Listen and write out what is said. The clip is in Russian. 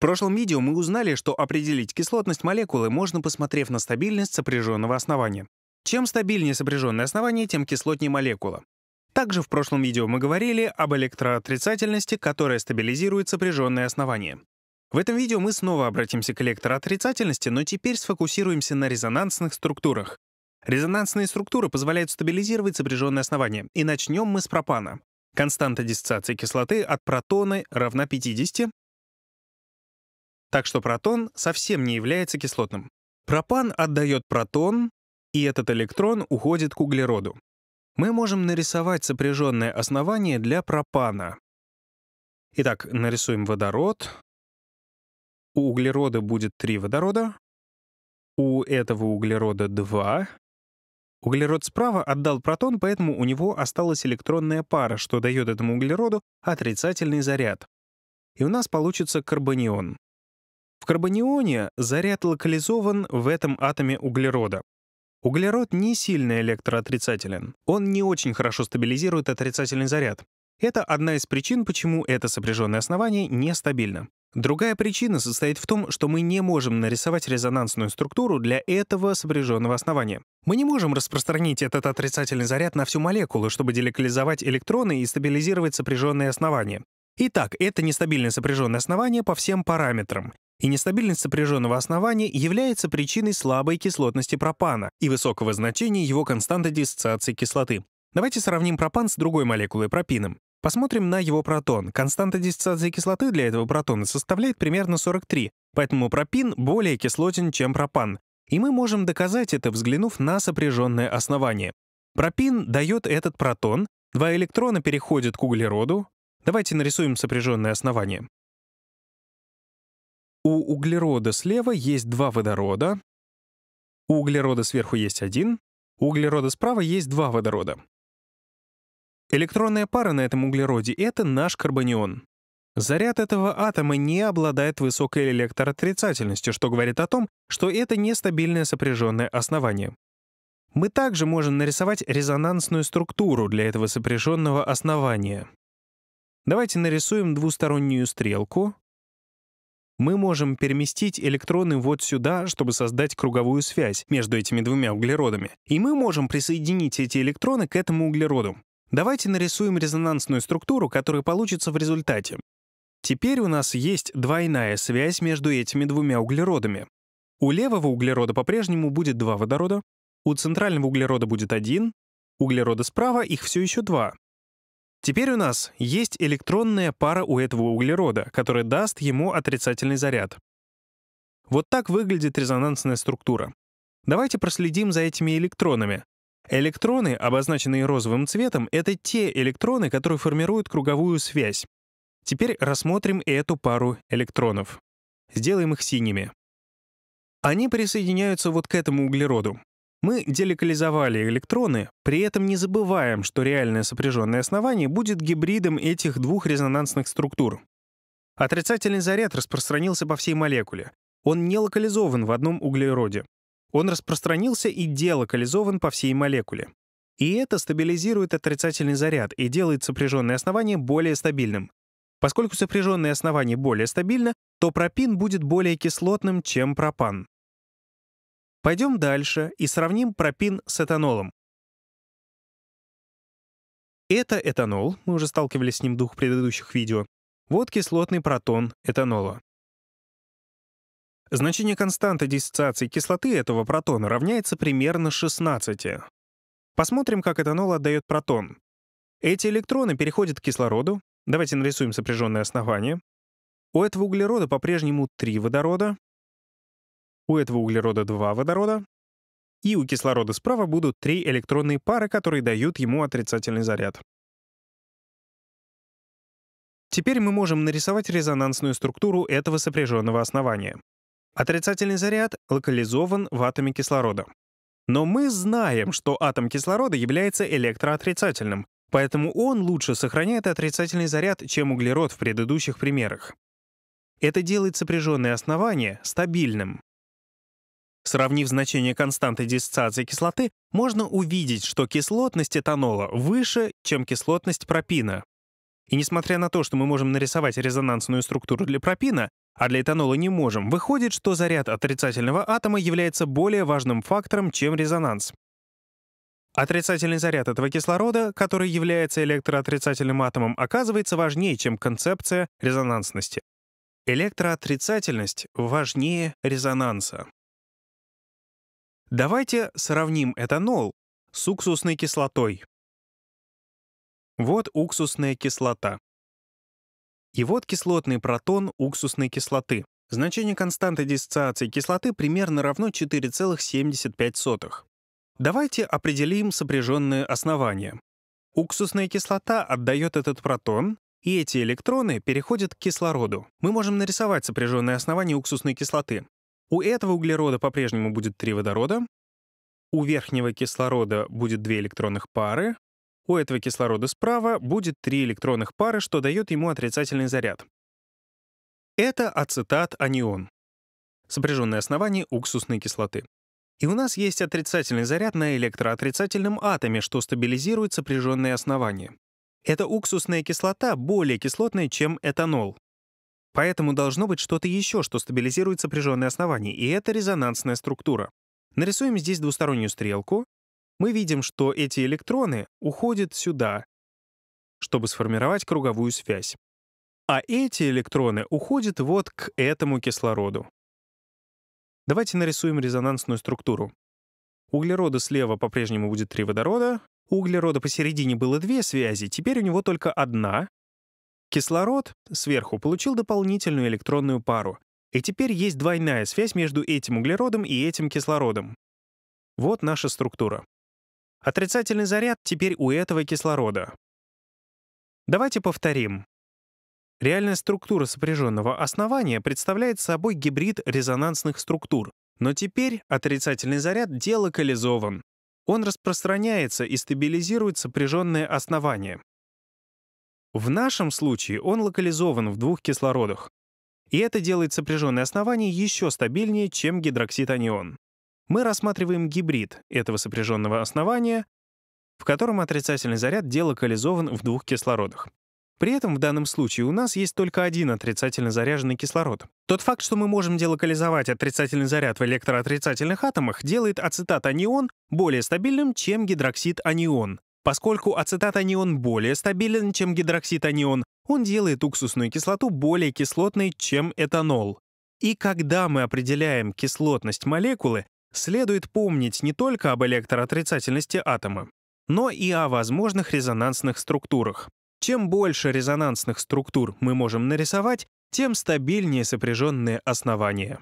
В прошлом видео мы узнали, что определить кислотность молекулы можно, посмотрев на стабильность сопряженного основания. Чем стабильнее сопряженное основание, тем кислотнее молекула. Также в прошлом видео мы говорили об электроотрицательности, которая стабилизирует сопряженное основание. В этом видео мы снова обратимся к электроотрицательности, но теперь сфокусируемся на резонансных структурах. Резонансные структуры позволяют стабилизировать сопряженное основание, и начнем мы с пропана. Константа диссоциации кислоты от протона равна 50, так что протон совсем не является кислотным. Пропан отдает протон, и этот электрон уходит к углероду. Мы можем нарисовать сопряженное основание для пропана. Итак, нарисуем водород. У углерода будет 3 водорода. У этого углерода 2. Углерод справа отдал протон, поэтому у него осталась электронная пара, что дает этому углероду отрицательный заряд. И у нас получится карбонион. В карбонионе заряд локализован в этом атоме углерода. Углерод не сильно электроотрицателен. Он не очень хорошо стабилизирует отрицательный заряд. Это одна из причин, почему это сопряженное основание нестабильно. Другая причина состоит в том, что мы не можем нарисовать резонансную структуру для этого сопряженного основания. Мы не можем распространить этот отрицательный заряд на всю молекулу, чтобы делокализовать электроны и стабилизировать сопряженные основания. Итак, это нестабильное сопряженное основание по всем параметрам и нестабильность сопряженного основания является причиной слабой кислотности пропана и высокого значения его константы диссоциации кислоты. Давайте сравним пропан с другой молекулой пропином. Посмотрим на его протон. Константа диссоциации кислоты для этого протона составляет примерно 43, поэтому пропин более кислотен, чем пропан. И мы можем доказать это, взглянув на сопряженное основание. Пропин дает этот протон, два электрона переходят к углероду. Давайте нарисуем сопряженное основание. У углерода слева есть два водорода, у углерода сверху есть один, у углерода справа есть два водорода. Электронная пара на этом углероде — это наш карбонион. Заряд этого атома не обладает высокой электроотрицательностью, что говорит о том, что это нестабильное сопряженное основание. Мы также можем нарисовать резонансную структуру для этого сопряженного основания. Давайте нарисуем двустороннюю стрелку, мы можем переместить электроны вот сюда, чтобы создать круговую связь между этими двумя углеродами. И мы можем присоединить эти электроны к этому углероду. Давайте нарисуем резонансную структуру, которая получится в результате. Теперь у нас есть двойная связь между этими двумя углеродами. У левого углерода по-прежнему будет два водорода, у центрального углерода будет один, углерода справа их все еще два, Теперь у нас есть электронная пара у этого углерода, которая даст ему отрицательный заряд. Вот так выглядит резонансная структура. Давайте проследим за этими электронами. Электроны, обозначенные розовым цветом, это те электроны, которые формируют круговую связь. Теперь рассмотрим эту пару электронов. Сделаем их синими. Они присоединяются вот к этому углероду. Мы делокализовали электроны, при этом не забываем, что реальное сопряженное основание будет гибридом этих двух резонансных структур. Отрицательный заряд распространился по всей молекуле. Он не локализован в одном углероде. Он распространился и делокализован по всей молекуле. И это стабилизирует отрицательный заряд и делает сопряженное основание более стабильным. Поскольку сопряженное основание более стабильно, то пропин будет более кислотным, чем пропан. Пойдем дальше и сравним пропин с этанолом. Это этанол, мы уже сталкивались с ним в двух предыдущих видео. Вот кислотный протон этанола. Значение константы диссоциации кислоты этого протона равняется примерно 16. Посмотрим, как этанол отдает протон. Эти электроны переходят к кислороду. Давайте нарисуем сопряженное основание. У этого углерода по-прежнему три водорода, у этого углерода два водорода, и у кислорода справа будут три электронные пары, которые дают ему отрицательный заряд. Теперь мы можем нарисовать резонансную структуру этого сопряженного основания. Отрицательный заряд локализован в атоме кислорода. Но мы знаем, что атом кислорода является электроотрицательным, поэтому он лучше сохраняет отрицательный заряд, чем углерод в предыдущих примерах. Это делает сопряженное основание стабильным. Сравнив значение константы диссоциации кислоты, можно увидеть, что кислотность этанола выше, чем кислотность пропина. И несмотря на то, что мы можем нарисовать резонансную структуру для пропина, а для этанола не можем, выходит, что заряд отрицательного атома является более важным фактором, чем резонанс. Отрицательный заряд этого кислорода, который является электроотрицательным атомом, оказывается важнее, чем концепция резонансности. Электроотрицательность важнее резонанса. Давайте сравним этанол с уксусной кислотой. Вот уксусная кислота. И вот кислотный протон уксусной кислоты. Значение константы диссоциации кислоты примерно равно 4,75. Давайте определим сопряженные основания. Уксусная кислота отдает этот протон, и эти электроны переходят к кислороду. Мы можем нарисовать сопряженные основания уксусной кислоты. У этого углерода по-прежнему будет три водорода, у верхнего кислорода будет две электронных пары, у этого кислорода справа будет три электронных пары, что дает ему отрицательный заряд. Это ацетат анион, сопряженное основание уксусной кислоты. И у нас есть отрицательный заряд на электроотрицательном атоме, что стабилизирует сопряженные основания. Это уксусная кислота более кислотная, чем этанол, Поэтому должно быть что-то еще, что стабилизирует сопряженные основания, и это резонансная структура. Нарисуем здесь двустороннюю стрелку. Мы видим, что эти электроны уходят сюда, чтобы сформировать круговую связь. А эти электроны уходят вот к этому кислороду. Давайте нарисуем резонансную структуру. Углерода слева по-прежнему будет три водорода, у углерода посередине было две связи, теперь у него только одна, Кислород сверху получил дополнительную электронную пару, и теперь есть двойная связь между этим углеродом и этим кислородом. Вот наша структура. Отрицательный заряд теперь у этого кислорода. Давайте повторим. Реальная структура сопряженного основания представляет собой гибрид резонансных структур, но теперь отрицательный заряд делокализован. Он распространяется и стабилизирует сопряженное основание. В нашем случае он локализован в двух кислородах. И это делает сопряженное основание еще стабильнее, чем гидроксид-анион. Мы рассматриваем гибрид этого сопряженного основания, в котором отрицательный заряд делокализован в двух кислородах. При этом в данном случае у нас есть только один отрицательно заряженный кислород. Тот факт, что мы можем делокализовать отрицательный заряд в электроотрицательных атомах, делает ацетат-анион более стабильным, чем гидроксид-анион. Поскольку ацетат-анион более стабилен, чем гидроксид-анион, он делает уксусную кислоту более кислотной, чем этанол. И когда мы определяем кислотность молекулы, следует помнить не только об электроотрицательности атома, но и о возможных резонансных структурах. Чем больше резонансных структур мы можем нарисовать, тем стабильнее сопряженные основания.